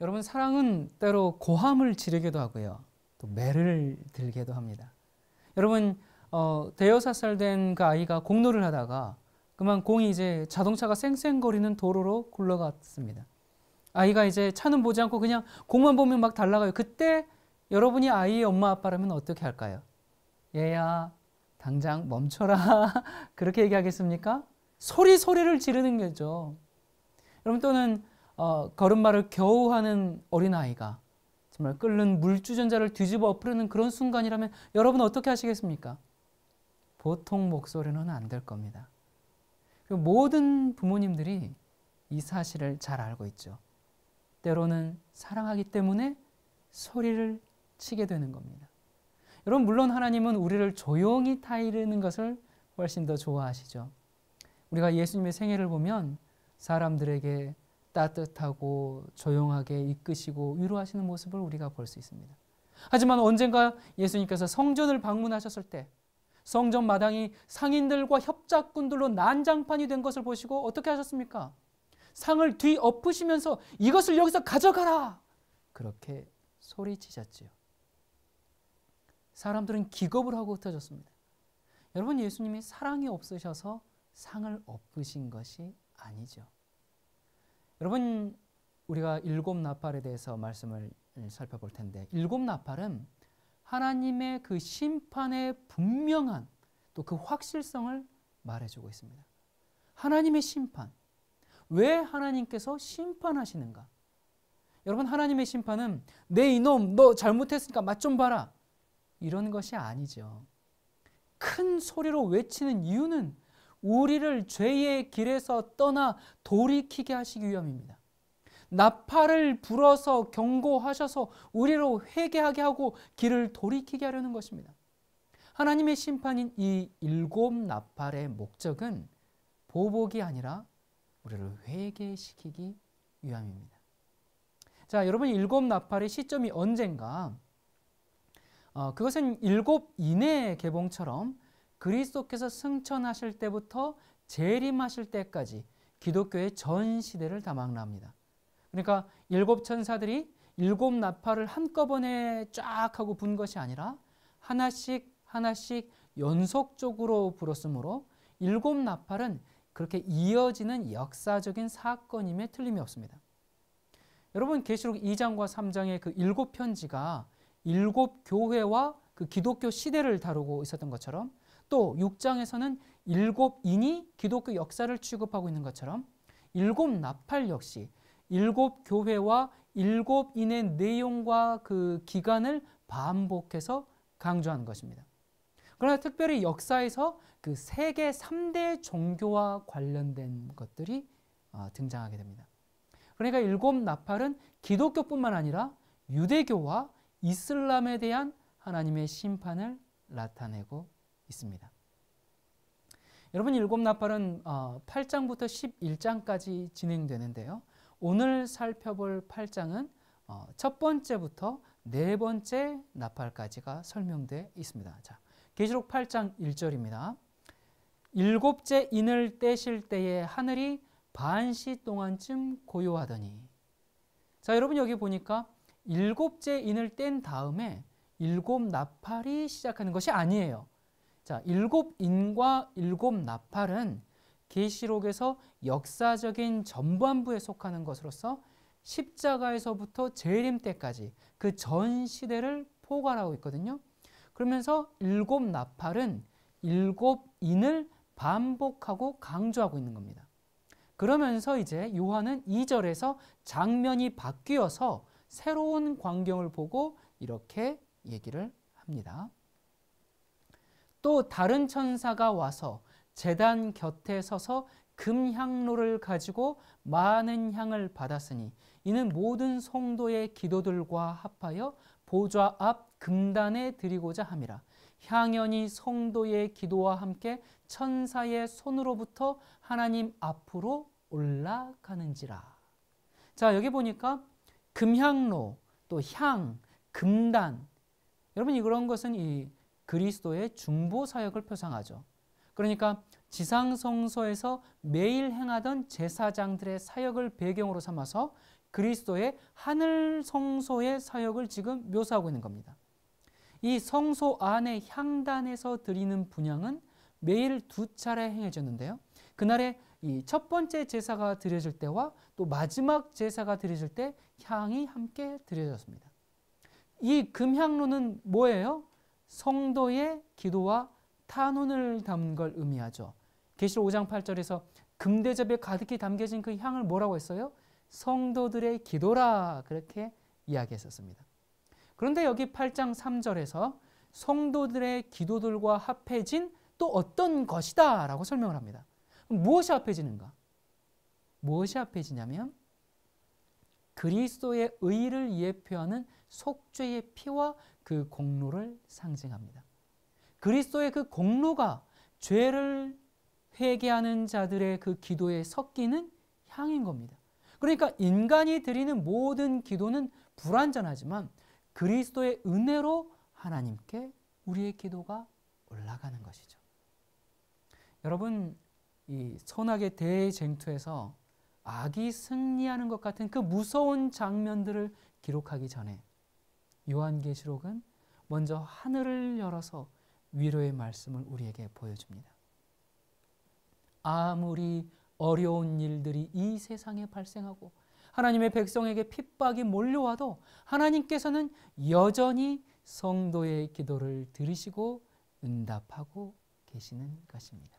여러분 사랑은 때로 고함을 지르기도 하고요. 또 매를 들기도 합니다. 여러분 어, 대여섯 살된그 아이가 공놀을 하다가 그만 공이 이제 자동차가 쌩쌩거리는 도로로 굴러갔습니다. 아이가 이제 차는 보지 않고 그냥 공만 보면 막 달라가요. 그때 여러분이 아이의 엄마 아빠라면 어떻게 할까요? 얘야 당장 멈춰라 그렇게 얘기하겠습니까? 소리 소리를 지르는 거죠. 여러분 또는 어, 걸음마를 겨우 하는 어린아이가 정말 끓는 물주전자를 뒤집어 엎으려는 그런 순간이라면 여러분 은 어떻게 하시겠습니까? 보통 목소리는 안 될 겁니다. 모든 부모님들이 이 사실을 잘 알고 있죠. 때로는 사랑하기 때문에 소리를 치게 되는 겁니다. 여러분 물론 하나님은 우리를 조용히 타이르는 것을 훨씬 더 좋아하시죠. 우리가 예수님의 생애를 보면 사람들에게 따뜻하고 조용하게 이끄시고 위로하시는 모습을 우리가 볼 수 있습니다. 하지만 언젠가 예수님께서 성전을 방문하셨을 때 성전 마당이 상인들과 협작꾼들로 난장판이 된 것을 보시고 어떻게 하셨습니까? 상을 뒤엎으시면서 이것을 여기서 가져가라! 그렇게 소리치셨지요. 사람들은 기겁을 하고 흩어졌습니다. 여러분 예수님이 사랑이 없으셔서 상을 엎으신 것이 아니죠. 여러분 우리가 일곱 나팔에 대해서 말씀을 예, 살펴볼 텐데 일곱 나팔은 하나님의 그 심판의 분명한 또 그 확실성을 말해주고 있습니다. 하나님의 심판. 왜 하나님께서 심판하시는가? 여러분 하나님의 심판은 내 이놈 너 잘못했으니까 맛좀 봐라 이런 것이 아니죠. 큰 소리로 외치는 이유는 우리를 죄의 길에서 떠나 돌이키게 하시기 위함입니다. 나팔을 불어서 경고하셔서 우리로 회개하게 하고 길을 돌이키게 하려는 것입니다. 하나님의 심판인 이 일곱 나팔의 목적은 보복이 아니라 우리를 회개시키기 위함입니다. 자, 여러분 일곱 나팔의 시점이 언젠가 어, 그것은 일곱 이내 개봉처럼 그리스도께서 승천하실 때부터 재림하실 때까지 기독교의 전 시대를 다 망라합니다. 그러니까 일곱 천사들이 일곱 나팔을 한꺼번에 쫙 하고 분 것이 아니라 하나씩 하나씩 연속적으로 불었으므로 일곱 나팔은 그렇게 이어지는 역사적인 사건임에 틀림이 없습니다. 여러분 계시록 2장과 3장의 그 일곱 편지가 일곱 교회와 그 기독교 시대를 다루고 있었던 것처럼 또 6장에서는 일곱 인이 기독교 역사를 취급하고 있는 것처럼 일곱 나팔 역시 일곱 교회와 일곱 인의 내용과 그 기간을 반복해서 강조하는 것입니다. 그러나 특별히 역사에서 그 세계 3대 종교와 관련된 것들이 어, 등장하게 됩니다. 그러니까 일곱 나팔은 기독교뿐만 아니라 유대교와 이슬람에 대한 하나님의 심판을 나타내고 있습니다. 여러분 일곱 나팔은 8장부터 어, 11장까지 진행되는데요. 오늘 살펴볼 8장은 어, 첫 번째부터 네 번째 나팔까지가 설명돼 있습니다. 자, 계시록 8장 1절입니다. 일곱째 인을 떼실 때에 하늘이 반시 동안쯤 고요하더니 자 여러분 여기 보니까 일곱째 인을 뗀 다음에 일곱 나팔이 시작하는 것이 아니에요. 자, 일곱 인과 일곱 나팔은 계시록에서 역사적인 전반부에 속하는 것으로서 십자가에서부터 재림 때까지 그 전 시대를 포괄하고 있거든요. 그러면서 일곱 나팔은 일곱 인을 반복하고 강조하고 있는 겁니다. 그러면서 이제 요한은 2절에서 장면이 바뀌어서 새로운 광경을 보고 이렇게 얘기를 합니다. 또 다른 천사가 와서 제단 곁에 서서 금향로를 가지고 많은 향을 받았으니 이는 모든 성도의 기도들과 합하여 보좌 앞 금단에 드리고자 함이라. 향연이 성도의 기도와 함께 천사의 손으로부터 하나님 앞으로 올라가는지라. 자, 여기 보니까 금향로, 또 향, 금단. 여러분, 이런 것은 이 그리스도의 중보 사역을 표상하죠. 그러니까 지상성소에서 매일 행하던 제사장들의 사역을 배경으로 삼아서 그리스도의 하늘 성소의 사역을 지금 묘사하고 있는 겁니다. 이 성소 안의 향단에서 드리는 분향은 매일 두 차례 행해졌는데요. 그날에 이 첫 번째 제사가 드려질 때와 또 마지막 제사가 드려질 때 향이 함께 드려졌습니다. 이 금향로는 뭐예요? 성도의 기도와 탄원을 담은 걸 의미하죠. 계시록 5장 8절에서 금대접에 가득히 담겨진 그 향을 뭐라고 했어요? 성도들의 기도라 그렇게 이야기했었습니다. 그런데 여기 8장 3절에서 성도들의 기도들과 합해진 또 어떤 것이다 라고 설명을 합니다. 무엇이 합해지는가? 무엇이 합해지냐면 그리스도의 의를 예표하는 속죄의 피와 그 공로를 상징합니다. 그리스도의 그 공로가 죄를 회개하는 자들의 그 기도에 섞이는 향인 겁니다. 그러니까 인간이 드리는 모든 기도는 불완전하지만 그리스도의 은혜로 하나님께 우리의 기도가 올라가는 것이죠. 여러분, 이 선악의 대쟁투에서 악이 승리하는 것 같은 그 무서운 장면들을 기록하기 전에 요한계시록은 먼저 하늘을 열어서 위로의 말씀을 우리에게 보여줍니다. 아무리 어려운 일들이 이 세상에 발생하고 하나님의 백성에게 핍박이 몰려와도 하나님께서는 여전히 성도의 기도를 들으시고 응답하고 계시는 것입니다.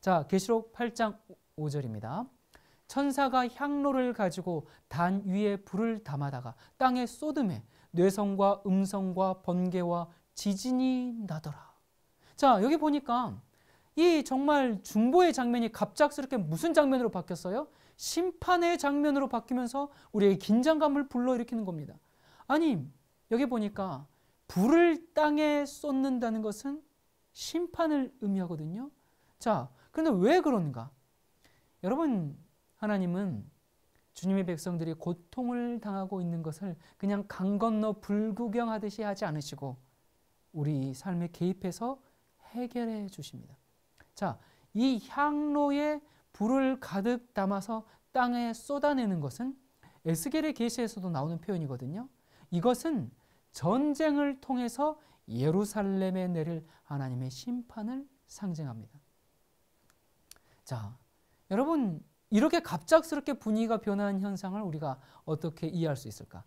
자, 계시록 8장 5절입니다. 천사가 향로를 가지고 단 위에 불을 담아다가 땅에 쏟음에 뇌성과 음성과 번개와 지진이 나더라. 자, 여기 보니까 이 정말 중보의 장면이 갑작스럽게 무슨 장면으로 바뀌었어요? 심판의 장면으로 바뀌면서 우리의 긴장감을 불러일으키는 겁니다. 아니, 여기 보니까 불을 땅에 쏟는다는 것은 심판을 의미하거든요. 자, 그런데 왜 그런가? 여러분, 하나님은 주님의 백성들이 고통을 당하고 있는 것을 그냥 강 건너 불구경하듯이 하지 않으시고 우리 삶에 개입해서 해결해 주십니다. 자, 이 향로에 불을 가득 담아서 땅에 쏟아내는 것은 에스겔의 계시에서도 나오는 표현이거든요. 이것은 전쟁을 통해서 예루살렘에 내릴 하나님의 심판을 상징합니다. 자, 여러분 이렇게 갑작스럽게 분위기가 변하는 현상을 우리가 어떻게 이해할 수 있을까?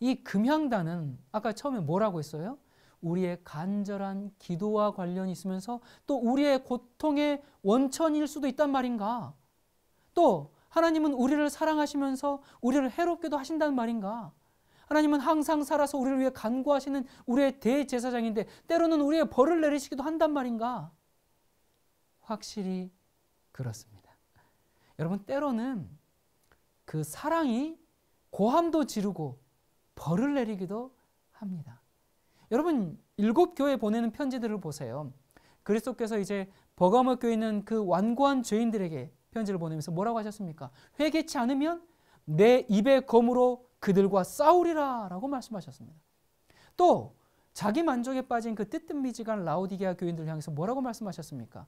이 금향단은 아까 처음에 뭐라고 했어요? 우리의 간절한 기도와 관련이 있으면서 또 우리의 고통의 원천일 수도 있단 말인가? 또 하나님은 우리를 사랑하시면서 우리를 해롭게도 하신단 말인가? 하나님은 항상 살아서 우리를 위해 간구하시는 우리의 대제사장인데 때로는 우리의 벌을 내리시기도 한단 말인가? 확실히 그렇습니다. 여러분 때로는 그 사랑이 고함도 지르고 벌을 내리기도 합니다. 여러분 일곱 교회 보내는 편지들을 보세요. 그리스도께서 이제 버가모 교회 있는 그 완고한 죄인들에게 편지를 보내면서 뭐라고 하셨습니까? 회개치 않으면 내 입의 검으로 그들과 싸우리라 라고 말씀하셨습니다. 또 자기 만족에 빠진 그 뜨뜻미지간 라오디게아 교인들 향해서 뭐라고 말씀하셨습니까?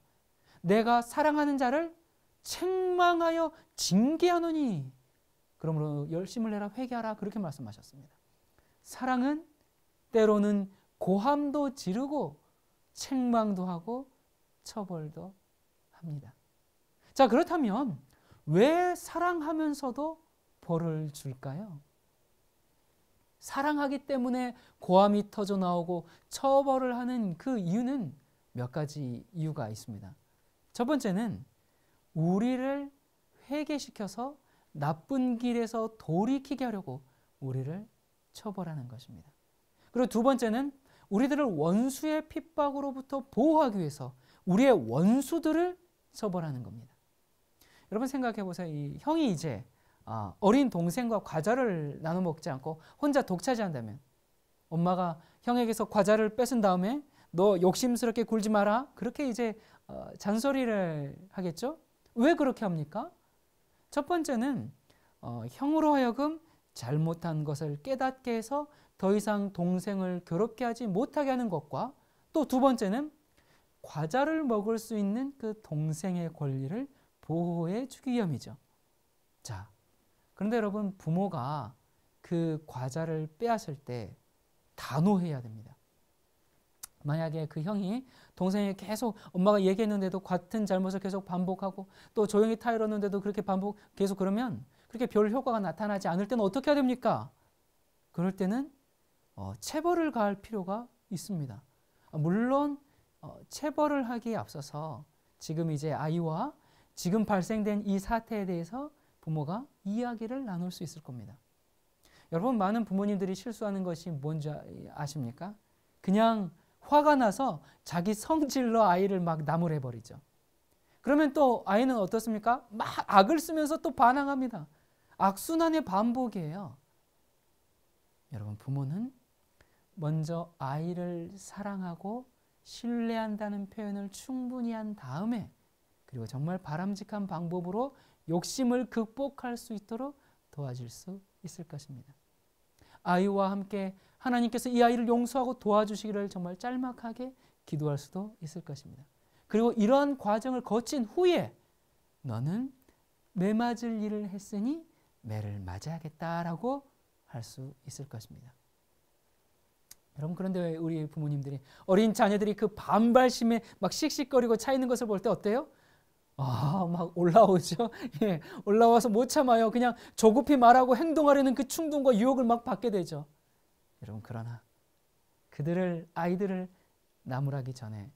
내가 사랑하는 자를 책망하여 징계하노니 그러므로 열심을 내라 회개하라 그렇게 말씀하셨습니다. 사랑은 때로는 고함도 지르고 책망도 하고 처벌도 합니다. 자, 그렇다면 왜 사랑하면서도 벌을 줄까요? 사랑하기 때문에 고함이 터져 나오고 처벌을 하는 그 이유는 몇 가지 이유가 있습니다. 첫 번째는 우리를 회개시켜서 나쁜 길에서 돌이키게 하려고 우리를 처벌하는 것입니다. 그리고 두 번째는 우리들을 원수의 핍박으로부터 보호하기 위해서 우리의 원수들을 처벌하는 겁니다. 여러분 생각해 보세요. 이 형이 이제 아, 어린 동생과 과자를 나눠 먹지 않고 혼자 독차지한다면 엄마가 형에게서 과자를 뺏은 다음에 너 욕심스럽게 굴지 마라 그렇게 이제 어, 잔소리를 하겠죠. 왜 그렇게 합니까? 첫 번째는 어, 형으로 하여금 잘못한 것을 깨닫게 해서 더 이상 동생을 괴롭게 하지 못하게 하는 것과 또 두 번째는 과자를 먹을 수 있는 그 동생의 권리를 보호해 주기 위함이죠. 자, 그런데 여러분 부모가 그 과자를 빼앗을 때 단호해야 됩니다. 만약에 그 형이 동생이 계속 엄마가 얘기했는데도 같은 잘못을 계속 반복하고 또 조용히 타이었는데도 그렇게 반복 계속 그러면 그렇게 별 효과가 나타나지 않을 때는 어떻게 해야 됩니까? 그럴 때는 어, 체벌을 가할 필요가 있습니다. 물론 어, 체벌을 하기에 앞서서 지금 이제 아이와 지금 발생된 이 사태에 대해서 부모가 이야기를 나눌 수 있을 겁니다. 여러분 많은 부모님들이 실수하는 것이 뭔지 아십니까? 그냥 화가 나서 자기 성질로 아이를 막 나무래버리죠. 그러면 또 아이는 어떻습니까? 막 악을 쓰면서 또 반항합니다. 악순환의 반복이에요. 여러분 부모는 먼저 아이를 사랑하고 신뢰한다는 표현을 충분히 한 다음에 그리고 정말 바람직한 방법으로 욕심을 극복할 수 있도록 도와줄 수 있을 것입니다. 아이와 함께 하나님께서 이 아이를 용서하고 도와주시기를 정말 짤막하게 기도할 수도 있을 것입니다. 그리고 이러한 과정을 거친 후에 너는 매 맞을 일을 했으니 매를 맞아야겠다라고 할 수 있을 것입니다. 여러분 그런데 왜 우리 부모님들이 어린 자녀들이 그 반발심에 막 씩씩거리고 차이는 것을 볼 때 어때요? 아, 막 올라오죠. 예, 올라와서 못 참아요. 그냥 조급히 말하고 행동하려는 그 충동과 유혹을 막 받게 되죠. 여러분 그러나 그들을 아이들을 나무라기 전에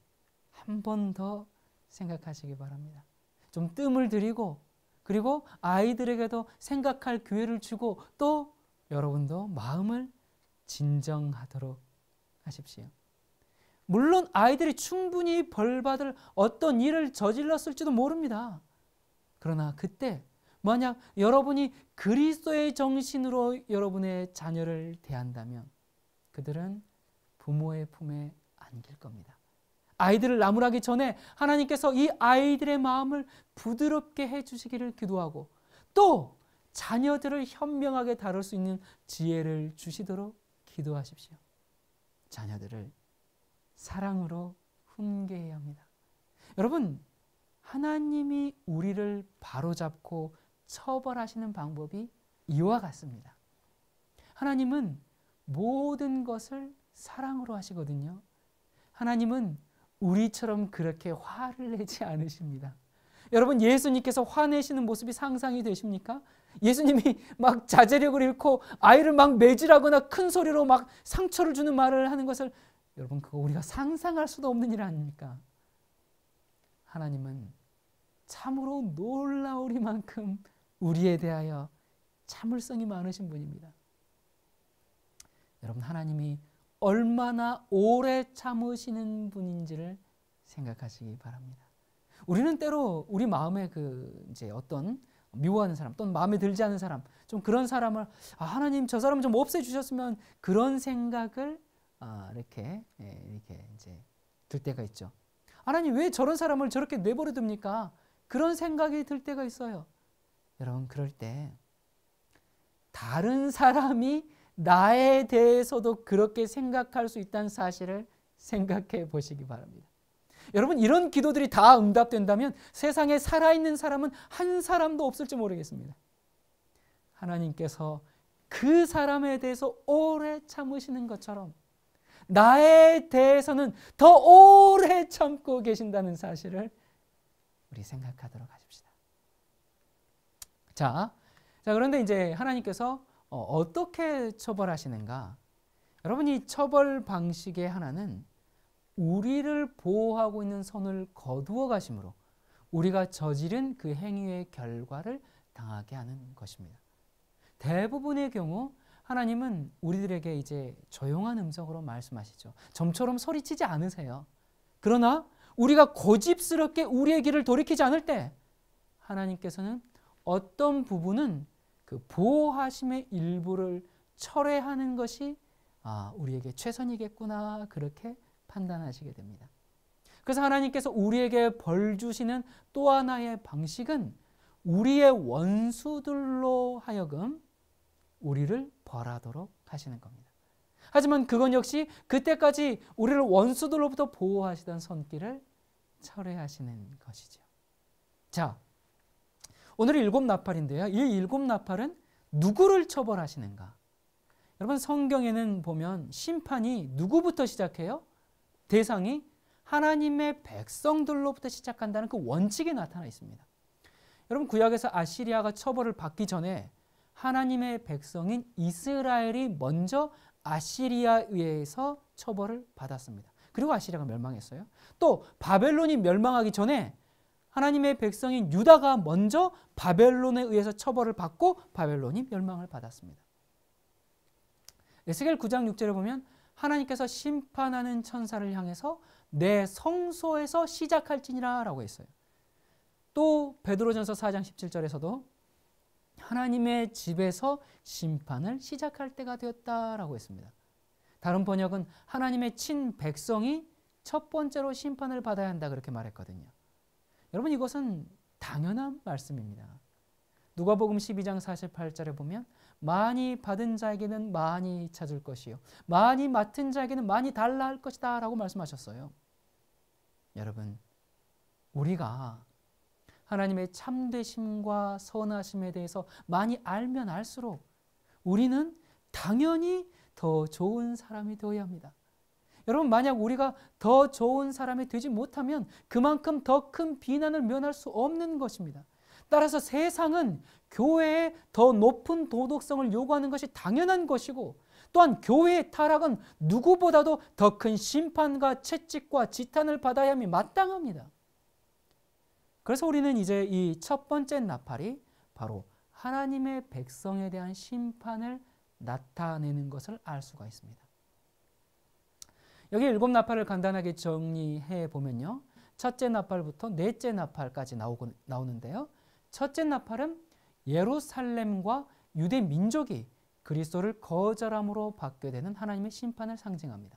한 번 더 생각하시기 바랍니다. 좀 뜸을 들이고 그리고 아이들에게도 생각할 기회를 주고 또 여러분도 마음을 진정하도록 하십시오. 물론 아이들이 충분히 벌받을 어떤 일을 저질렀을지도 모릅니다. 그러나 그때 만약 여러분이 그리스도의 정신으로 여러분의 자녀를 대한다면 그들은 부모의 품에 안길 겁니다. 아이들을 나무라기 전에 하나님께서 이 아이들의 마음을 부드럽게 해 주시기를 기도하고 또 자녀들을 현명하게 다룰 수 있는 지혜를 주시도록 기도하십시오. 자녀들을 사랑으로 훈계해야 합니다. 여러분, 하나님이 우리를 바로잡고 처벌하시는 방법이 이와 같습니다. 하나님은 모든 것을 사랑으로 하시거든요. 하나님은 우리처럼 그렇게 화를 내지 않으십니다. 여러분 예수님께서 화내시는 모습이 상상이 되십니까? 예수님이 막 자제력을 잃고 아이를 막 매질하거나 큰 소리로 막 상처를 주는 말을 하는 것을 여러분 그거 우리가 상상할 수도 없는 일 아닙니까? 하나님은 참으로 놀라우리만큼 우리에 대하여 참을성이 많으신 분입니다. 여러분 하나님이 얼마나 오래 참으시는 분인지를 생각하시기 바랍니다. 우리는 때로 우리 마음에 그 이제 어떤 미워하는 사람 또는 마음에 들지 않은 사람 좀 그런 사람을 아, 하나님 저 사람 좀 없애 주셨으면 그런 생각을 아, 이렇게 예, 이렇게 이제 들 때가 있죠. 하나님 왜 저런 사람을 저렇게 내버려 둡니까? 그런 생각이 들 때가 있어요. 여러분 그럴 때 다른 사람이 나에 대해서도 그렇게 생각할 수 있다는 사실을 생각해 보시기 바랍니다. 여러분 이런 기도들이 다 응답된다면 세상에 살아있는 사람은 한 사람도 없을지 모르겠습니다. 하나님께서 그 사람에 대해서 오래 참으시는 것처럼 나에 대해서는 더 오래 참고 계신다는 사실을 우리 생각하도록 하십시다. 자, 자 그런데 이제 하나님께서 어, 떻게 처벌하시는가? 여러분 이 처벌 방식의 하나는 우리를 보호하고 있는 선을 거두어 가심으로 우리가 저지른 그 행위의 결과를 당하게 하는 것입니다. 대부분의 경우 하나님은 우리들에게 이제 조용한 음성으로 말씀하시죠. 점처럼 소리치지 않으세요. 그러나 우리가 고집스럽게 우리의 길을 돌이키지 않을 때 하나님께서는 어떤 부분은 그 보호하심의 일부를 철회하는 것이 아, 우리에게 최선이겠구나 그렇게 판단하시게 됩니다. 그래서 하나님께서 우리에게 벌 주시는 또 하나의 방식은 우리의 원수들로 하여금 우리를 벌하도록 하시는 겁니다. 하지만 그건 역시 그때까지 우리를 원수들로부터 보호하시던 손길을 철회하시는 것이죠. 자, 오늘 일곱 나팔인데요. 이 일곱 나팔은 누구를 처벌하시는가? 여러분 성경에는 보면 심판이 누구부터 시작해요? 대상이 하나님의 백성들로부터 시작한다는 그 원칙이 나타나 있습니다. 여러분 구약에서 아시리아가 처벌을 받기 전에 하나님의 백성인 이스라엘이 먼저 아시리아에서 의해 처벌을 받았습니다. 그리고 아시리아가 멸망했어요. 또 바벨론이 멸망하기 전에 하나님의 백성인 유다가 먼저 바벨론에 의해서 처벌을 받고 바벨론이 멸망을 받았습니다. 에스겔 9장 6절에 보면 하나님께서 심판하는 천사를 향해서 내 성소에서 시작할지니라라고 했어요. 또 베드로전서 4장 17절에서도 하나님의 집에서 심판을 시작할 때가 되었다라고 했습니다. 다른 번역은 하나님의 친 백성이 첫 번째로 심판을 받아야 한다 그렇게 말했거든요. 여러분 이것은 당연한 말씀입니다. 누가복음 12장 48절에 보면 많이 받은 자에게는 많이 찾을 것이요 많이 맡은 자에게는 많이 달라 할 것이다라고 말씀하셨어요. 여러분 우리가 하나님의 참되심과 선하심에 대해서 많이 알면 알수록 우리는 당연히 더 좋은 사람이 되어야 합니다. 여러분 만약 우리가 더 좋은 사람이 되지 못하면 그만큼 더 큰 비난을 면할 수 없는 것입니다. 따라서 세상은 교회에 더 높은 도덕성을 요구하는 것이 당연한 것이고 또한 교회의 타락은 누구보다도 더 큰 심판과 채찍과 지탄을 받아야 함이 마땅합니다. 그래서 우리는 이제 이 첫 번째 나팔이 바로 하나님의 백성에 대한 심판을 나타내는 것을 알 수가 있습니다. 여기 일곱 나팔을 간단하게 정리해 보면요. 첫째 나팔부터 넷째 나팔까지 나오고, 나오는데요. 첫째 나팔은 예루살렘과 유대 민족이 그리스도를 거절함으로 받게 되는 하나님의 심판을 상징합니다.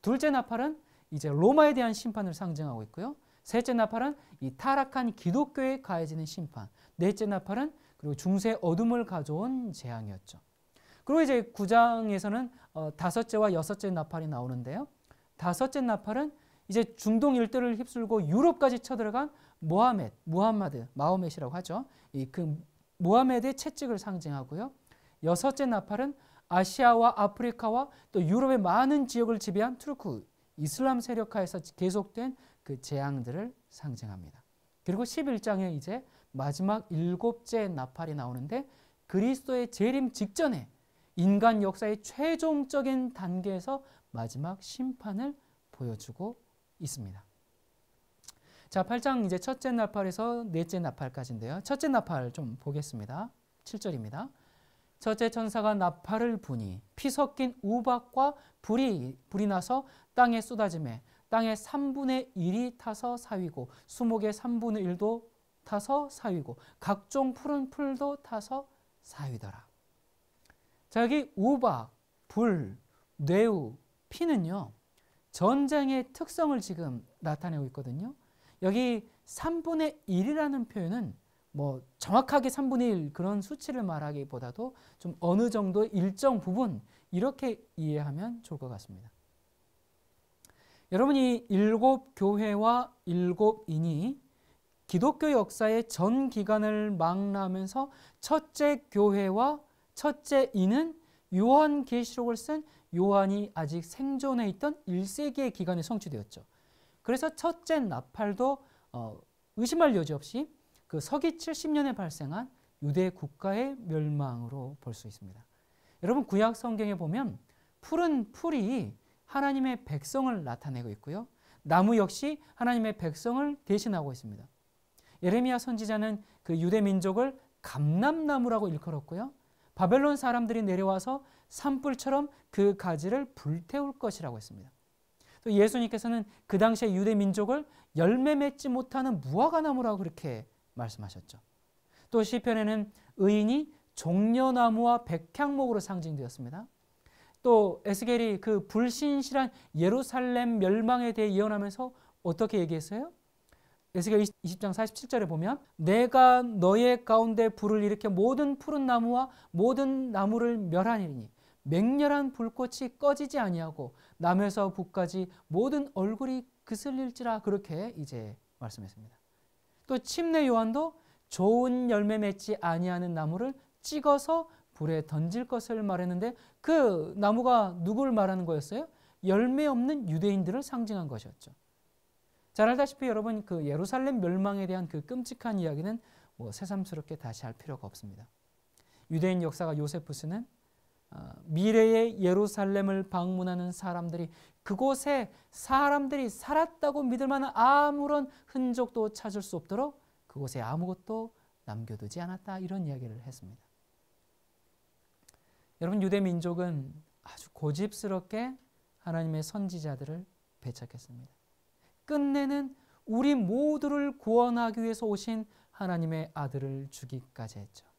둘째 나팔은 이제 로마에 대한 심판을 상징하고 있고요. 셋째 나팔은 이 타락한 기독교에 가해지는 심판. 넷째 나팔은 그리고 중세 어둠을 가져온 재앙이었죠. 그리고 이제 9장에서는 어, 다섯째와 여섯째 나팔이 나오는데요. 다섯째 나팔은 이제 중동 일대를 휩쓸고 유럽까지 쳐들어간 모하med, 무함마드, 마오멧이라고 하죠. 이 그모하메의 채찍을 상징하고요. 여섯째 나팔은 아시아와 아프리카와 또 유럽의 많은 지역을 지배한 투르크 이슬람 세력화에서 계속된 그 재앙들을 상징합니다. 그리고 11장에 이제 마지막 일곱째 나팔이 나오는데 그리스도의 재림 직전에 인간 역사의 최종적인 단계에서 마지막 심판을 보여주고 있습니다. 자, 8장 이제 첫째 나팔에서 넷째 나팔까지인데요. 첫째 나팔 좀 보겠습니다. 7절입니다. 첫째 천사가 나팔을 부니 피 섞인 우박과 불이 불이 나서 땅에 쏟아짐에 땅의 3분의 1이 타서 사위고 수목의 3분의 1도 타서 사위고 각종 푸른 풀도 타서 사위더라. 자, 여기 우박, 불, 뇌우, 피는요전쟁의 특성을 지금 나타내고 있거든요. 여기 3분의 1이라는 표현은 뭐 정확하게 3분의 1 그런 수치를 말하기보다도 좀 어느 정도 일정 부분 이렇게 이해하면 좋을 것 같습니다. 여러분이 일곱 교회와 일곱 인이 기독교 역사의 전 기간을 망라하면서 첫째 교회와 첫째 인은 요한계시록을 쓴 요한이 아직 생존해 있던 1세기의 기간에 성취되었죠. 그래서 첫째 나팔도 어, 의심할 여지 없이 그 서기 70년에 발생한 유대 국가의 멸망으로 볼 수 있습니다. 여러분 구약 성경에 보면 풀은 풀이 하나님의 백성을 나타내고 있고요. 나무 역시 하나님의 백성을 대신하고 있습니다. 예레미야 선지자는 그 유대 민족을 감람나무라고 일컬었고요. 바벨론 사람들이 내려와서 산불처럼 그 가지를 불태울 것이라고 했습니다. 또 예수님께서는 그 당시에 유대 민족을 열매 맺지 못하는 무화과 나무라고 그렇게 말씀하셨죠. 또 시편에는 의인이 종려나무와 백향목으로 상징되었습니다. 또 에스겔이 그 불신실한 예루살렘 멸망에 대해 예언하면서 어떻게 얘기했어요? 에스겔 20장 47절에 보면 내가 너의 가운데 불을 일으켜 모든 푸른 나무와 모든 나무를 멸하니니 맹렬한 불꽃이 꺼지지 아니하고 남에서 북까지 모든 얼굴이 그슬릴지라 그렇게 이제 말씀했습니다. 또 침례 요한도 좋은 열매 맺지 아니하는 나무를 찍어서 불에 던질 것을 말했는데 그 나무가 누구를 말하는 거였어요? 열매 없는 유대인들을 상징한 것이었죠. 잘 알다시피 여러분 그 예루살렘 멸망에 대한 그 끔찍한 이야기는 뭐 새삼스럽게 다시 할 필요가 없습니다. 유대인 역사가 요세푸스는 어, 미래의 예루살렘을 방문하는 사람들이 그곳에 사람들이 살았다고 믿을 만한 아무런 흔적도 찾을 수 없도록 그곳에 아무것도 남겨두지 않았다 이런 이야기를 했습니다. 여러분 유대 민족은 아주 고집스럽게 하나님의 선지자들을 배척했습니다. 끝내는 우리 모두를 구원하기 위해서 오신 하나님의 아들을 주기까지 했죠.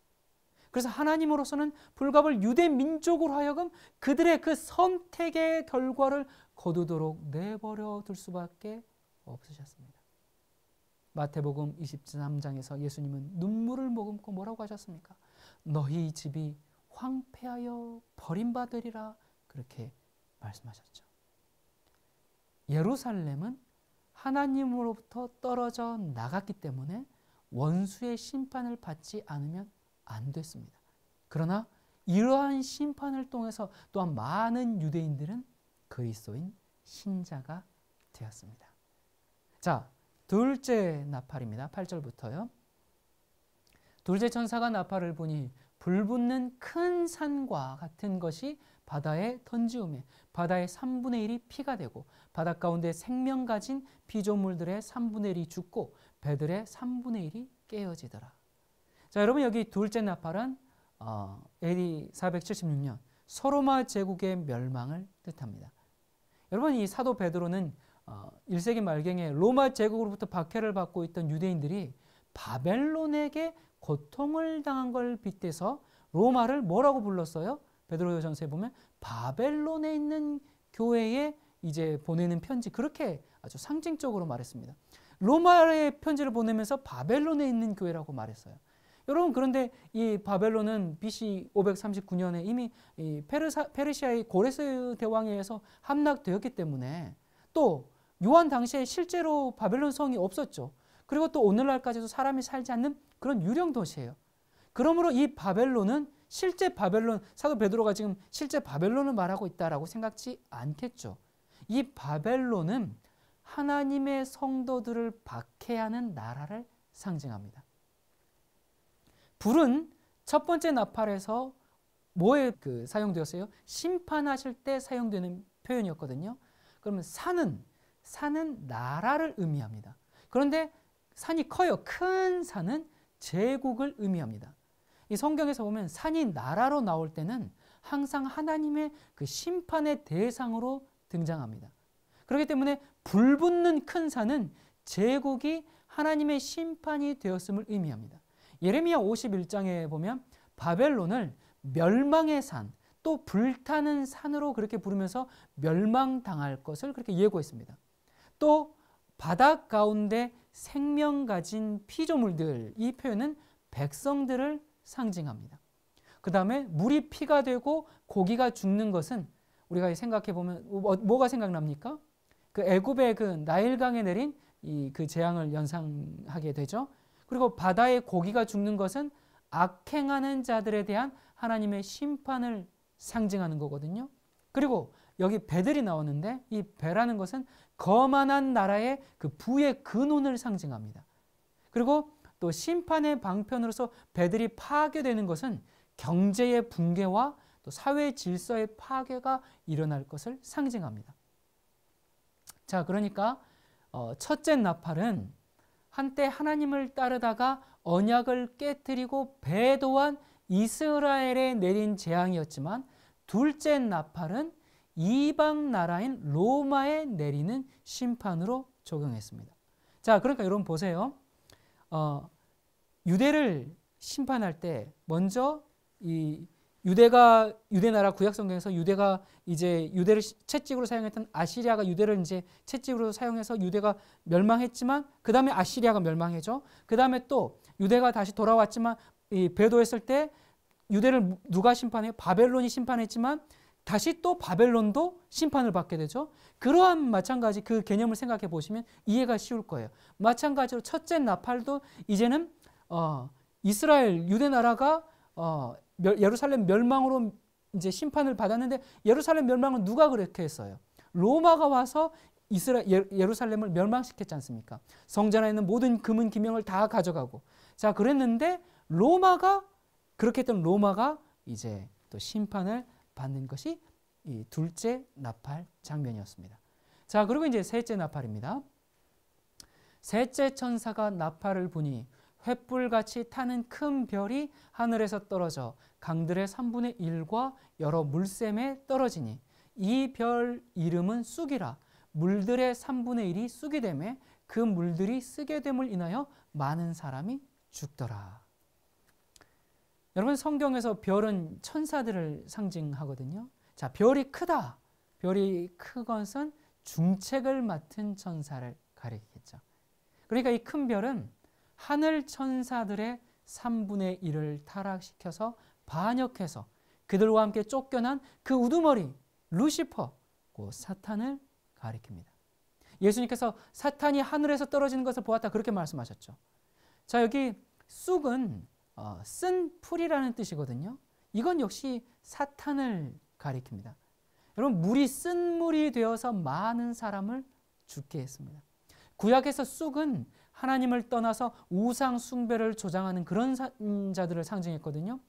그래서 하나님으로서는 불갑을 유대 민족으로 하여금 그들의 그 선택의 결과를 거두도록 내버려 둘 수밖에 없으셨습니다. 마태복음 23장에서 예수님은 눈물을 머금고 뭐라고 하셨습니까? 너희 집이 황폐하여 버림받으리라 그렇게 말씀하셨죠. 예루살렘은 하나님으로부터 떨어져 나갔기 때문에 원수의 심판을 받지 않으면 안 됐습니다. 그러나 이러한 심판을 통해서 또한 많은 유대인들은 그리스도인 신자가 되었습니다. 자, 둘째 나팔입니다. 8절부터요. 둘째 천사가 나팔을 보니 불붙는 큰 산과 같은 것이 바다에 던지우에 바다의 3분의 1이 피가 되고 바닷 가운데 생명 가진 피조물들의 3분의 1이 죽고 배들의 3분의 1이 깨어지더라. 자, 여러분 여기 둘째 나팔은 어, AD 476년 서로마 제국의 멸망을 뜻합니다. 여러분 이 사도 베드로는 어, 1세기 말경에 로마 제국으로부터 박해를 받고 있던 유대인들이 바벨론에게 고통을 당한 걸 빗대서 로마를 뭐라고 불렀어요? 베드로전서에 보면 바벨론에 있는 교회에 이제 보내는 편지 그렇게 아주 상징적으로 말했습니다. 로마의 편지를 보내면서 바벨론에 있는 교회라고 말했어요. 여러분 그런데 이 바벨론은 BC 539년에 이미 페르사, 페르시아의 고레스 대왕에 의서 함락되었기 때문에 또 요한 당시에 실제로 바벨론 성이 없었죠. 그리고 또 오늘날까지도 사람이 살지 않는 그런 유령 도시예요. 그러므로 이 바벨론은 실제 바벨론 사도 베드로가 지금 실제 바벨론을 말하고 있다라고 생각지 않겠죠. 이 바벨론은 하나님의 성도들을 박해하는 나라를 상징합니다. 불은 첫 번째 나팔에서 뭐에 그 사용되었어요? 심판하실 때 사용되는 표현이었거든요. 그러면 산은 산은 나라를 의미합니다. 그런데 산이 커요. 큰 산은 제국을 의미합니다. 이 성경에서 보면 산이 나라로 나올 때는 항상 하나님의 그 심판의 대상으로 등장합니다. 그렇기 때문에 불붙는 큰 산은 제국이 하나님의 심판이 되었음을 의미합니다. 예레미야 51장에 보면 바벨론을 멸망의 산, 또 불타는 산으로 그렇게 부르면서 멸망당할 것을 그렇게 예고했습니다. 또 바닥 가운데 생명 가진 피조물들 이 표현은 백성들을 상징합니다. 그 다음에 물이 피가 되고 고기가 죽는 것은 우리가 생각해 보면 뭐, 뭐가 생각납니까? 그 애굽의 그 나일강에 내린 이그 재앙을 연상하게 되죠. 그리고 바다의 고기가 죽는 것은 악행하는 자들에 대한 하나님의 심판을 상징하는 거거든요. 그리고 여기 배들이 나오는데 이 배라는 것은 거만한 나라의 그 부의 근원을 상징합니다. 그리고 또 심판의 방편으로서 배들이 파괴되는 것은 경제의 붕괴와 또 사회 질서의 파괴가 일어날 것을 상징합니다. 자, 그러니까 어, 첫째 나팔은 한때 하나님을 따르다가 언약을 깨뜨리고 배도한 이스라엘에 내린 재앙이었지만 둘째 나팔은 이방 나라인 로마에 내리는 심판으로 적용했습니다. 자, 그러니까 여러분 보세요. 어, 유대를 심판할 때 먼저 이 유대가 유대 나라 구약 성경에서 유대가 이제 유대를 채찍으로 사용했던 아시리아가 유대를 이제 채찍으로 사용해서 유대가 멸망했지만 그다음에 아시리아가 멸망해죠. 그다음에 또 유대가 다시 돌아왔지만 이 배도했을 때 유대를 누가 심판해요? 바벨론이 심판했지만 다시 또 바벨론도 심판을 받게 되죠. 그러한 마찬가지 그 개념을 생각해 보시면 이해가 쉬울 거예요. 마찬가지로 첫째 나팔도 이제는 어 이스라엘 유대 나라가 어 예루살렘 멸망으로 이제 심판을 받았는데 예루살렘 멸망은 누가 그렇게 했어요? 로마가 와서 이스라 예, 예루살렘을 멸망시켰지 않습니까? 성전 안에 있는 모든 금은 기명을 다 가져가고 자 그랬는데 로마가 그렇게 했던 로마가 이제 또 심판을 받는 것이 이 둘째 나팔 장면이었습니다. 자 그리고 이제 셋째 나팔입니다. 셋째 천사가 나팔을 보니 횃불같이 타는 큰 별이 하늘에서 떨어져 강들의 3분의 1과 여러 물샘에 떨어지니 이 별 이름은 쑥이라 물들의 3분의 1이 쑥이 되매 그 물들이 쓰게 됨을 인하여 많은 사람이 죽더라. 여러분 성경에서 별은 천사들을 상징하거든요. 자, 별이 크다. 별이 크 것은 중책을 맡은 천사를 가리겠죠. 그러니까 이 큰 별은 하늘 천사들의 3분의 1을 타락시켜서 반역해서 그들과 함께 쫓겨난 그 우두머리 루시퍼 고 사탄을 가리킵니다. 예수님께서 사탄이 하늘에서 떨어지는 것을 보았다 그렇게 말씀하셨죠. 자 여기 쑥은 어, 쓴 풀이라는 뜻이거든요. 이건 역시 사탄을 가리킵니다. 여러분 물이 쓴 물이 되어서 많은 사람을 죽게 했습니다. 구약에서 쑥은 하나님을 떠나서 우상 숭배를 조장하는 그런 음, 자들을 상징했거든요.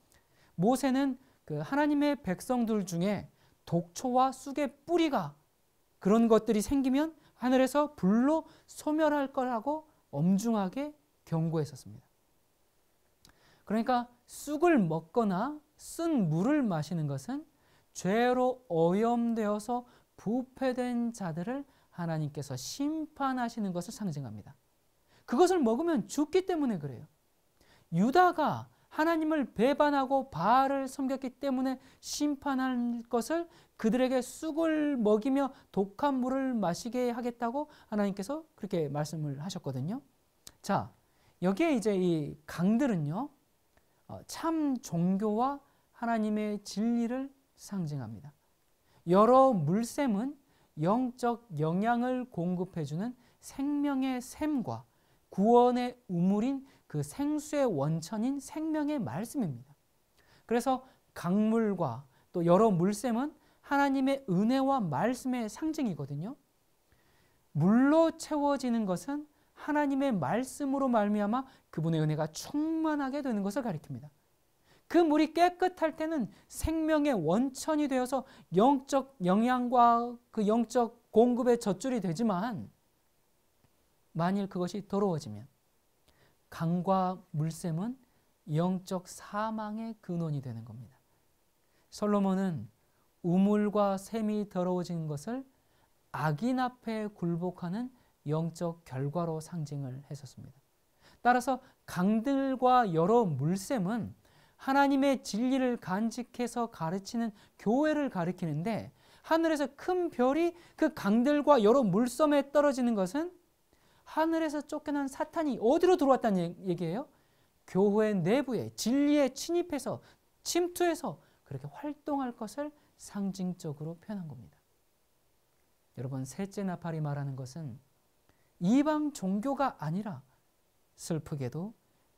모세는 그 하나님의 백성들 중에 독초와 쑥의 뿌리가 그런 것들이 생기면 하늘에서 불로 소멸할 거라고 엄중하게 경고했었습니다. 그러니까 쑥을 먹거나 쓴 물을 마시는 것은 죄로 오염되어서 부패된 자들을 하나님께서 심판하시는 것을 상징합니다. 그것을 먹으면 죽기 때문에 그래요. 유다가 하나님을 배반하고 바알을 섬겼기 때문에 심판할 것을 그들에게 쑥을 먹이며 독한 물을 마시게 하겠다고 하나님께서 그렇게 말씀을 하셨거든요. 자, 여기에 이제 이 강들은요, 어, 참 종교와 하나님의 진리를 상징합니다. 여러 물샘은 영적 영양을 공급해주는 생명의 샘과 구원의 우물인 그 생수의 원천인 생명의 말씀입니다. 그래서 강물과 또 여러 물샘은 하나님의 은혜와 말씀의 상징이거든요. 물로 채워지는 것은 하나님의 말씀으로 말미암아 그분의 은혜가 충만하게 되는 것을 가리킵니다. 그 물이 깨끗할 때는 생명의 원천이 되어서 영적 영양과 그 영적 공급의 젖줄이 되지만 만일 그것이 더러워지면 강과 물샘은 영적 사망의 근원이 되는 겁니다. 솔로몬은 우물과 샘이 더러워지 것을 악인 앞에 굴복하는 영적 결과로 상징을 했었습니다. 따라서 강들과 여러 물샘은 하나님의 진리를 간직해서 가르치는 교회를 가리키는데 하늘에서 큰 별이 그 강들과 여러 물섬에 떨어지는 것은 하늘에서 쫓겨난 사탄이 어디로 들어왔다는 얘기예요? 교회 내부에 진리에 침입해서 침투해서 그렇게 활동할 것을 상징적으로 표현한 겁니다. 여러분 셋째 나팔이 말하는 것은 이방 종교가 아니라 슬프게도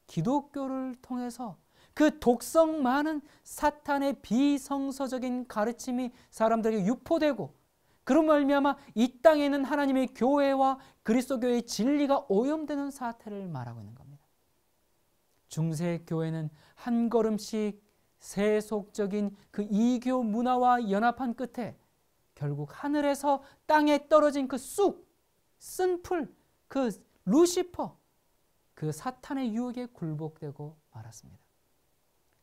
기독교를 통해서 그 독성 많은 사탄의 비성서적인 가르침이 사람들에게 유포되고 그런 말미암아 이 땅에는 하나님의 교회와 그리스도교의 진리가 오염되는 사태를 말하고 있는 겁니다. 중세 교회는 한 걸음씩 세속적인 그 이교 문화와 연합한 끝에 결국 하늘에서 땅에 떨어진 그 쑥, 쓴풀, 그 루시퍼, 그 사탄의 유혹에 굴복되고 말았습니다.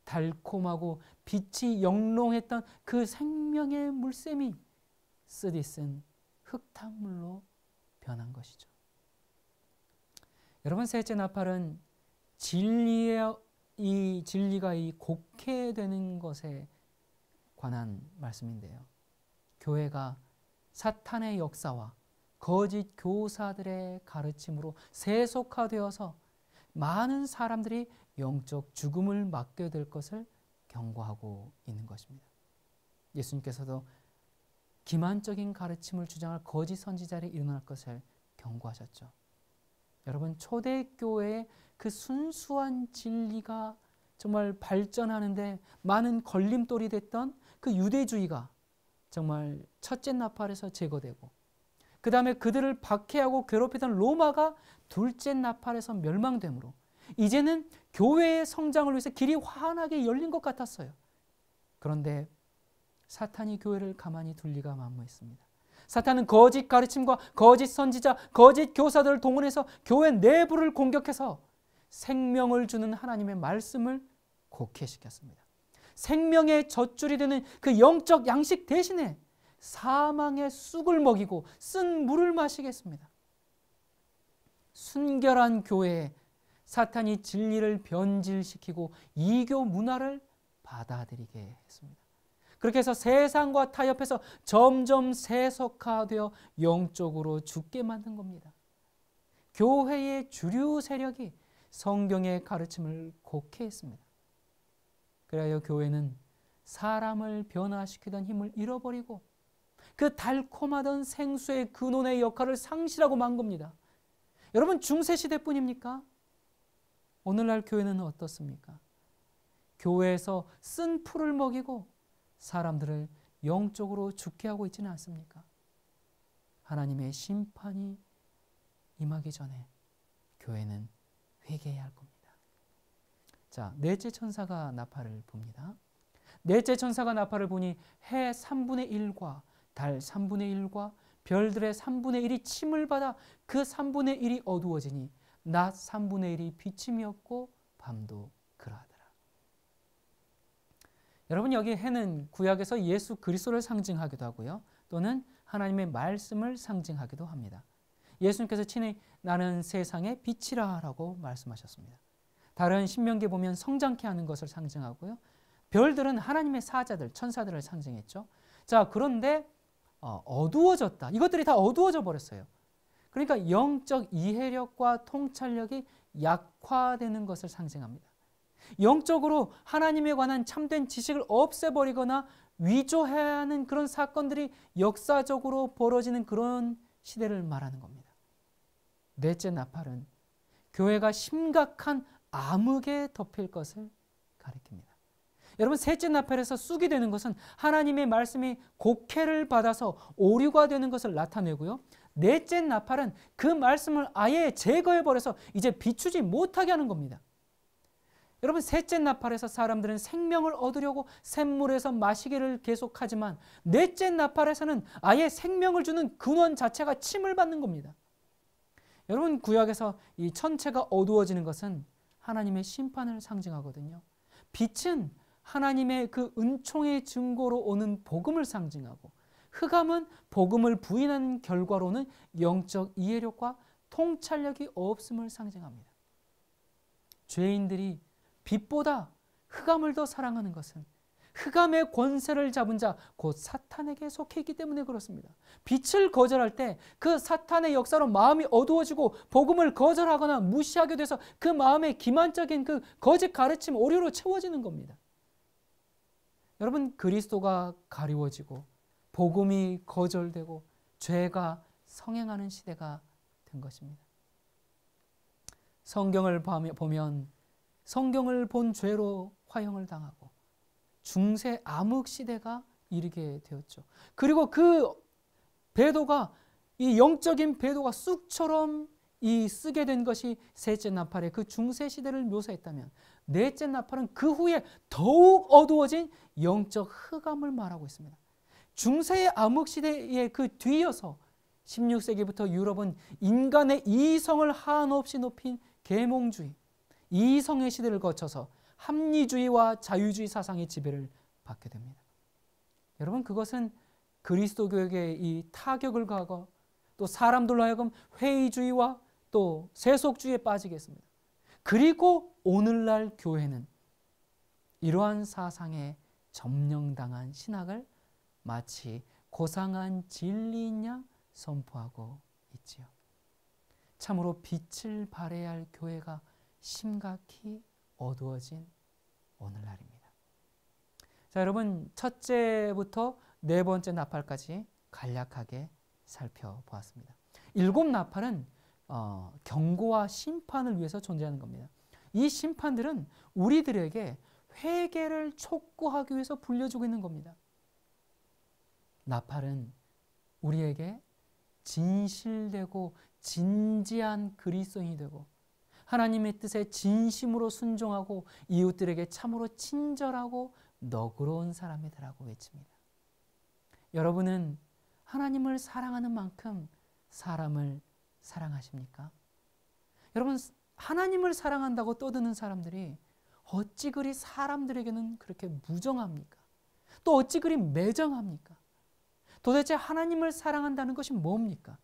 달콤하고 빛이 영롱했던 그 생명의 물샘이 쓰디쓴 흙탕물로 변한 것이죠. 여러분 셋째 나팔은 진리의 이 진리가 이 곡해되는 것에 관한 말씀인데요. 교회가 사탄의 역사와 거짓 교사들의 가르침으로 세속화되어서 많은 사람들이 영적 죽음을 맞게 될 것을 경고하고 있는 것입니다. 예수님께서도 기만적인 가르침을 주장할 거짓 선지자들이 일어날 것을 경고하셨죠. 여러분 초대교회의 그 순수한 진리가 정말 발전하는데 많은 걸림돌이 됐던 그 유대주의가 정말 첫째 나팔에서 제거되고 그 다음에 그들을 박해하고 괴롭히던 로마가 둘째 나팔에서 멸망됨으로 이제는 교회의 성장을 위해서 길이 환하게 열린 것 같았어요. 그런데 사탄이 교회를 가만히 둘 리가 만무했습니다. 사탄은 거짓 가르침과 거짓 선지자, 거짓 교사들을 동원해서 교회 내부를 공격해서 생명을 주는 하나님의 말씀을 곡해시켰습니다. 생명의 젖줄이 되는 그 영적 양식 대신에 사망의 쑥을 먹이고 쓴 물을 마시게 습니다 순결한 교회에 사탄이 진리를 변질시키고 이교 문화를 받아들이게 했습니다. 그렇게 해서 세상과 타협해서 점점 세속화되어 영적으로 죽게 만든 겁니다. 교회의 주류 세력이 성경의 가르침을 곡해했습니다. 그래야 교회는 사람을 변화시키던 힘을 잃어버리고 그 달콤하던 생수의 근원의 역할을 상실하고 만 겁니다. 여러분 중세 시대뿐입니까? 오늘날 교회는 어떻습니까? 교회에서 쓴 풀을 먹이고 사람들을 영적으로 죽게 하고 있지는 않습니까? 하나님의 심판이 임하기 전에 교회는 회개해야 할 겁니다. 자, 넷째 천사가 나팔을 봅니다. 넷째 천사가 나팔을 보니 해 3분의 1과 달 3분의 1과 별들의 3분의 1이 침을 받아 그 3분의 1이 어두워지니 낮 3분의 1이 비침이었고 밤도 여러분 여기 해는 구약에서 예수 그리스도를 상징하기도 하고요. 또는 하나님의 말씀을 상징하기도 합니다. 예수님께서 친히 나는 세상의 빛이라라고 말씀하셨습니다. 다른 신명기 보면 성장케 하는 것을 상징하고요. 별들은 하나님의 사자들, 천사들을 상징했죠. 자, 그런데 어, 어두워졌다. 이것들이 다 어두워져 버렸어요. 그러니까 영적 이해력과 통찰력이 약화되는 것을 상징합니다. 영적으로 하나님에 관한 참된 지식을 없애버리거나 위조해야 하는 그런 사건들이 역사적으로 벌어지는 그런 시대를 말하는 겁니다. 넷째 나팔은 교회가 심각한 암흑에 덮일 것을 가리킵니다. 여러분 셋째 나팔에서 쑥이 되는 것은 하나님의 말씀이 곡해를 받아서 오류가 되는 것을 나타내고요. 넷째 나팔은 그 말씀을 아예 제거해버려서 이제 비추지 못하게 하는 겁니다. 여러분 셋째 나팔에서 사람들은 생명을 얻으려고 샘물에서 마시기를 계속하지만 넷째 나팔에서는 아예 생명을 주는 근원 자체가 침을 받는 겁니다. 여러분 구약에서 이 천체가 어두워지는 것은 하나님의 심판을 상징하거든요. 빛은 하나님의 그 은총의 증거로 오는 복음을 상징하고 흑암은 복음을 부인한 결과로는 영적 이해력과 통찰력이 없음을 상징합니다. 죄인들이 빛보다 흑암을 더 사랑하는 것은 흑암의 권세를 잡은 자 곧 사탄에게 속해 있기 때문에 그렇습니다. 빛을 거절할 때 그 사탄의 역사로 마음이 어두워지고 복음을 거절하거나 무시하게 돼서 그 마음의 기만적인 그 거짓 가르침 오류로 채워지는 겁니다. 여러분 그리스도가 가리워지고 복음이 거절되고 죄가 성행하는 시대가 된 것입니다. 성경을 보면 성경을 본 죄로 화형을 당하고 중세 암흑 시대가 이르게 되었죠. 그리고 그 배도가 이 영적인 배도가 쑥처럼 이 쓰게 된 것이 셋째 나팔의 그 중세 시대를 묘사했다면 넷째 나팔은 그 후에 더욱 어두워진 영적 흑암을 말하고 있습니다. 중세의 암흑 시대에 그뒤이서 16세기부터 유럽은 인간의 이성을 한없이 높인 계몽주의, 이성의 시대를 거쳐서 합리주의와 자유주의 사상의 지배를 받게 됩니다. 여러분 그것은 그리스도 교회에 이 타격을 가고또 사람들로 하여금 회의주의와 또 세속주의에 빠지게 습니다 그리고 오늘날 교회는 이러한 사상에 점령당한 신학을 마치 고상한 진리냐 선포하고 있지요. 참으로 빛을 발해야 할 교회가 심각히 어두워진 오늘날입니다. 자, 여러분 첫째부터 네 번째 나팔까지 간략하게 살펴보았습니다. 일곱 나팔은 어, 경고와 심판을 위해서 존재하는 겁니다. 이 심판들은 우리들에게 회개를 촉구하기 위해서 불려주고 있는 겁니다. 나팔은 우리에게 진실되고 진지한 그리스도인이 되고 하나님의 뜻에 진심으로 순종하고 이웃들에게 참으로 친절하고 너그러운 사람이 되라고 외칩니다. 여러분은 하나님을 사랑하는 만큼 사람을 사랑하십니까? 여러분 하나님을 사랑한다고 떠드는 사람들이 어찌 그리 사람들에게는 그렇게 무정합니까? 또 어찌 그리 매정합니까? 도대체 하나님을 사랑한다는 것이 뭡니까?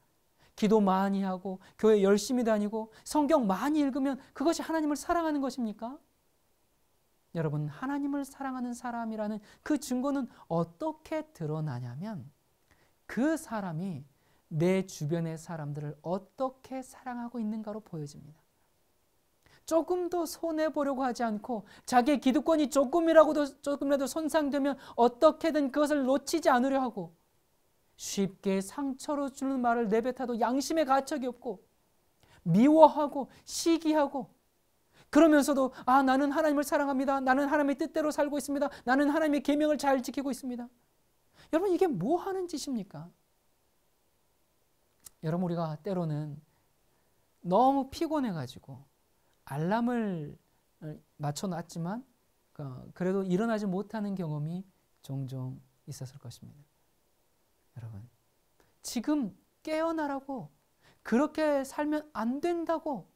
기도 많이 하고 교회 열심히 다니고 성경 많이 읽으면 그것이 하나님을 사랑하는 것입니까? 여러분, 하나님을 사랑하는 사람이라는 그 증거는 어떻게 드러나냐면 그 사람이 내 주변의 사람들을 어떻게 사랑하고 있는가로 보여집니다. 조금도 손해 보려고 하지 않고 자기의 기득권이 조금이라고도 조금이라도 손상되면 어떻게든 그것을 놓치지 않으려 하고 쉽게 상처로 주는 말을 내뱉어도 양심의 가책이 없고 미워하고 시기하고 그러면서도 아 나는 하나님을 사랑합니다. 나는 하나님의 뜻대로 살고 있습니다. 나는 하나님의 계명을 잘 지키고 있습니다. 여러분 이게 뭐 하는 짓입니까? 여러분 우리가 때로는 너무 피곤해 가지고 알람을 어, 맞춰 놨지만 어, 그래도 일어나지 못하는 경험이 종종 있었을 것입니다. 여러분, 지금 깨어나라고 그렇게 살면 안 된다고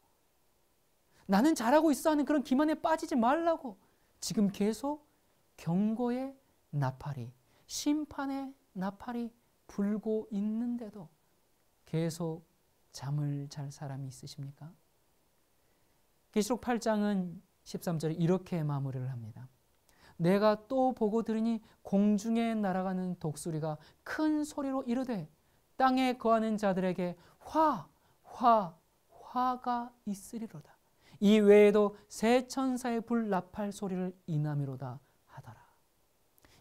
나는 잘하고 있어 하는 그런 기만에 빠지지 말라고 지금 계속 경고의 나팔이 심판의 나팔이 불고 있는데도 계속 잠을 잘 사람이 있으십니까? 계시록 8장은 13절에 이렇게 마무리를 합니다. 내가 또 보고 들으니 공중에 날아가는 독수리가 큰 소리로 이르되 땅에 거하는 자들에게 화, 화, 화가 있으리로다. 이 외에도 새 천사의 불 나팔 소리를 인함이로다 하더라.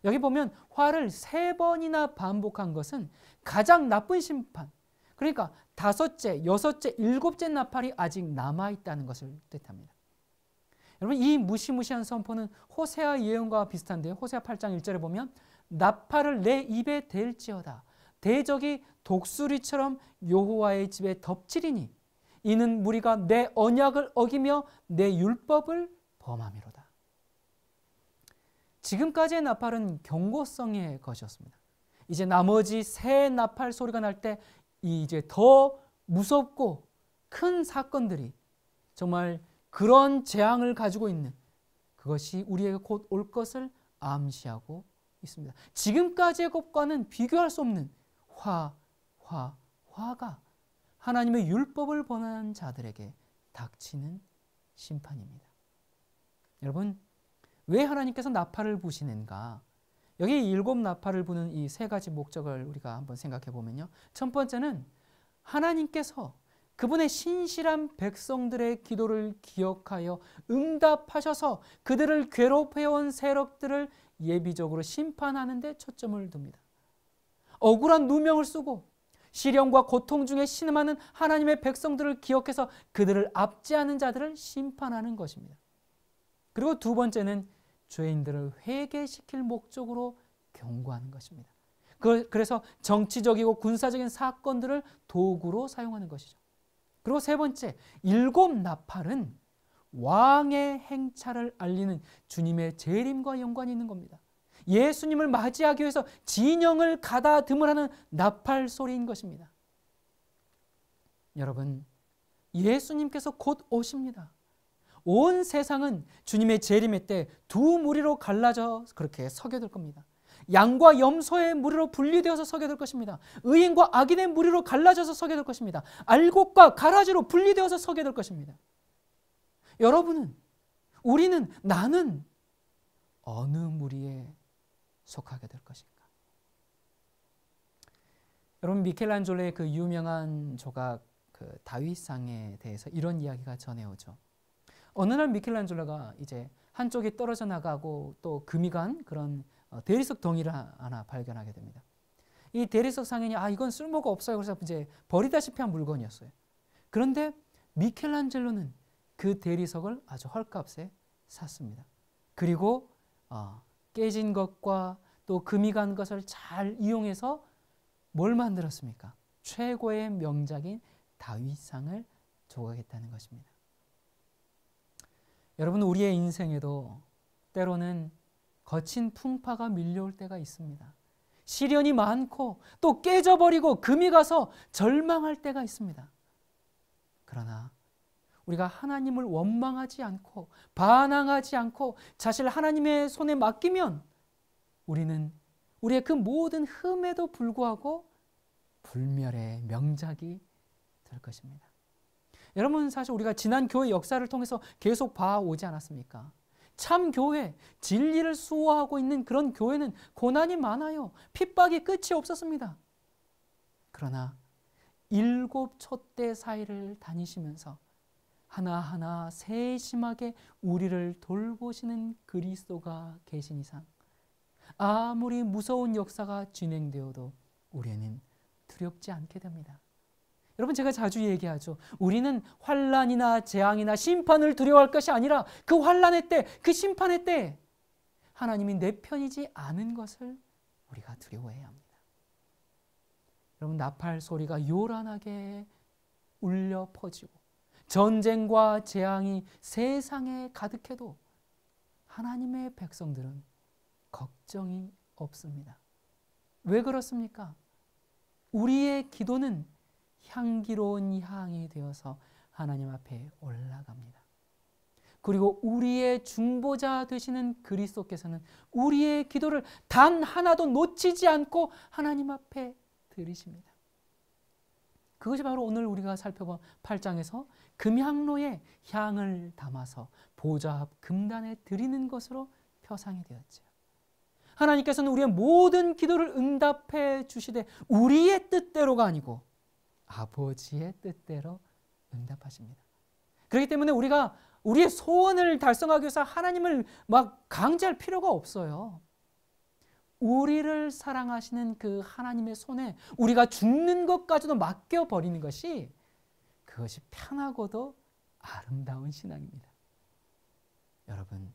여기 보면 화를 세 번이나 반복한 것은 가장 나쁜 심판, 그러니까 다섯째, 여섯째, 일곱째 나팔이 아직 남아 있다는 것을 뜻합니다. 여러분 이 무시무시한 선포는 호세아 예언과 비슷한데요. 호세아 8장 1절에 보면 나팔을 내 입에 댈지어다. 대적이 독수리처럼 여호와의 집에 덮치리니 이는 무리가 내 언약을 어기며 내 율법을 범함이로다. 지금까지의 나팔은 경고성의 것이었습니다. 이제 나머지 새 나팔 소리가 날 때 이제 더 무섭고 큰 사건들이 정말 그런 재앙을 가지고 있는 그것이 우리에게 곧 올 것을 암시하고 있습니다. 지금까지의 것과는 비교할 수 없는 화, 화, 화가 하나님의 율법을 범한 자들에게 닥치는 심판입니다. 여러분, 왜 하나님께서 나팔을 부시는가? 여기 일곱 나팔을 부는 이 세 가지 목적을 우리가 한번 생각해 보면요. 첫 번째는 하나님께서 그분의 신실한 백성들의 기도를 기억하여 응답하셔서 그들을 괴롭혀온 세력들을 예비적으로 심판하는 데 초점을 둡니다. 억울한 누명을 쓰고 시련과 고통 중에 신음하는 하나님의 백성들을 기억해서 그들을 압제하는 자들을 심판하는 것입니다. 그리고 두 번째는 죄인들을 회개시킬 목적으로 경고하는 것입니다. 그, 그래서 정치적이고 군사적인 사건들을 도구로 사용하는 것이죠. 그리고 세 번째 일곱 나팔은 왕의 행차를 알리는 주님의 재림과 연관이 있는 겁니다. 예수님을 맞이하기 위해서 진영을 가다듬으라는 나팔 소리인 것입니다. 여러분 예수님께서 곧 오십니다. 온 세상은 주님의 재림의 때 두 무리로 갈라져 그렇게 서게 될 겁니다. 양과 염소의 무리로 분리되어서 서게 될 것입니다. 의인과 악인의 무리로 갈라져서 서게 될 것입니다. 알곡과 가라지로 분리되어서 서게 될 것입니다. 여러분은 우리는 나는 어느 무리에 속하게 될 것인가? 여러분 미켈란젤로의 그 유명한 조각 그 다윗상에 대해서 이런 이야기가 전해오죠. 어느 날 미켈란젤로가 이제 한쪽이 떨어져 나가고 또 금이 간 그런 어, 대리석 덩이를 하나 발견하게 됩니다. 이 대리석 상인이 아 이건 쓸모가 없어요. 그래서 이제 버리다시피 한 물건이었어요. 그런데 미켈란젤로는 그 대리석을 아주 헐값에 샀습니다. 그리고 어, 깨진 것과 또 금이 간 것을 잘 이용해서 뭘 만들었습니까? 최고의 명작인 다윗상을 조각했다는 것입니다. 여러분 우리의 인생에도 때로는 거친 풍파가 밀려올 때가 있습니다. 시련이 많고 또 깨져버리고 금이 가서 절망할 때가 있습니다. 그러나 우리가 하나님을 원망하지 않고 반항하지 않고 자신을 하나님의 손에 맡기면 우리는 우리의 그 모든 흠에도 불구하고 불멸의 명작이 될 것입니다. 여러분 사실 우리가 지난 교회 역사를 통해서 계속 봐오지 않았습니까? 참 교회, 진리를 수호하고 있는 그런 교회는 고난이 많아요. 핍박이 끝이 없었습니다. 그러나 일곱 첫대 사이를 다니시면서 하나하나 세심하게 우리를 돌보시는 그리스도가 계신 이상 아무리 무서운 역사가 진행되어도 우리는 두렵지 않게 됩니다. 여러분 제가 자주 얘기하죠. 우리는 환란이나 재앙이나 심판을 두려워할 것이 아니라 그 환란의 때, 그 심판의 때 하나님이 내 편이지 않은 것을 우리가 두려워해야 합니다. 여러분 나팔 소리가 요란하게 울려 퍼지고 전쟁과 재앙이 세상에 가득해도 하나님의 백성들은 걱정이 없습니다. 왜 그렇습니까? 우리의 기도는 향기로운 향이 되어서 하나님 앞에 올라갑니다. 그리고 우리의 중보자 되시는 그리스도께서는 우리의 기도를 단 하나도 놓치지 않고 하나님 앞에 들으십니다. 그것이 바로 오늘 우리가 살펴본 8장에서 금향로에 향을 담아서 보좌 앞 금단에 드리는 것으로 표상이 되었지요. 하나님께서는 우리의 모든 기도를 응답해 주시되 우리의 뜻대로가 아니고 아버지의 뜻대로 응답하십니다. 그렇기 때문에 우리가 우리의 소원을 달성하기 위해서 하나님을 막 강제할 필요가 없어요. 우리를 사랑하시는 그 하나님의 손에 우리가 죽는 것까지도 맡겨버리는 것이 그것이 편하고도 아름다운 신앙입니다. 여러분,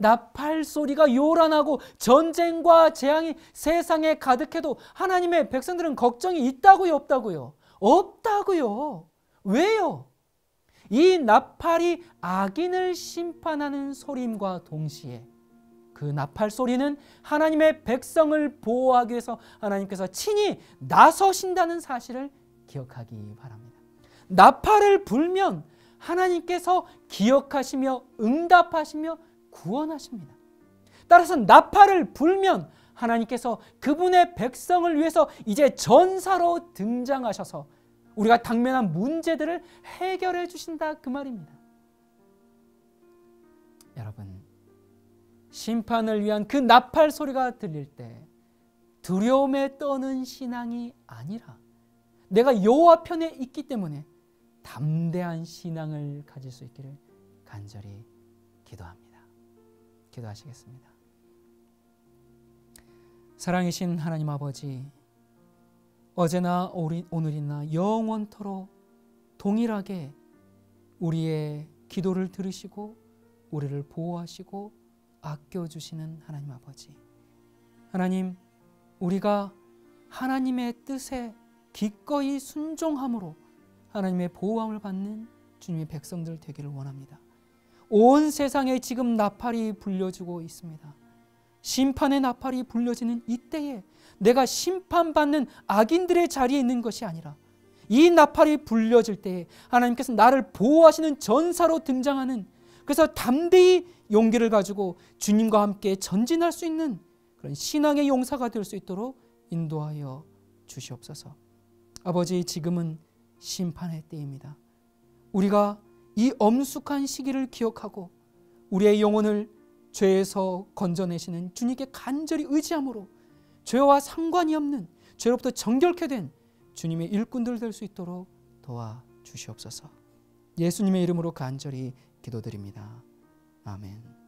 나팔 소리가 요란하고 전쟁과 재앙이 세상에 가득해도 하나님의 백성들은 걱정이 있다고요, 없다고요? 없다고요. 왜요? 이 나팔이 악인을 심판하는 소림과 동시에 그 나팔 소리는 하나님의 백성을 보호하기 위해서 하나님께서 친히 나서신다는 사실을 기억하기 바랍니다. 나팔을 불면 하나님께서 기억하시며 응답하시며 구원하십니다. 따라서 나팔을 불면 하나님께서 그분의 백성을 위해서 이제 전사로 등장하셔서 우리가 당면한 문제들을 해결해 주신다 그 말입니다. 여러분 심판을 위한 그 나팔 소리가 들릴 때 두려움에 떠는 신앙이 아니라 내가 여호와 편에 있기 때문에 담대한 신앙을 가질 수 있기를 간절히 기도합니다. 기도하시겠습니다. 사랑이신 하나님 아버지, 어제나 오늘이나 영원토록 동일하게 우리의 기도를 들으시고 우리를 보호하시고 아껴주시는 하나님 아버지. 하나님, 우리가 하나님의 뜻에 기꺼이 순종함으로 하나님의 보호함을 받는 주님의 백성들 되기를 원합니다. 온 세상에 지금 나팔이 불려지고 있습니다. 심판의 나팔이 불려지는 이때에 내가 심판받는 악인들의 자리에 있는 것이 아니라 이 나팔이 불려질 때에 하나님께서 나를 보호하시는 전사로 등장하는 그래서 담대히 용기를 가지고 주님과 함께 전진할 수 있는 그런 신앙의 용사가 될 수 있도록 인도하여 주시옵소서. 아버지 지금은 심판의 때입니다. 우리가 이 엄숙한 시기를 기억하고 우리의 영혼을 죄에서 건져내시는 주님께 간절히 의지함으로 죄와 상관이 없는 죄로부터 정결케 된 주님의 일꾼들 될 수 있도록 도와 주시옵소서. 예수님의 이름으로 간절히 기도드립니다. 아멘.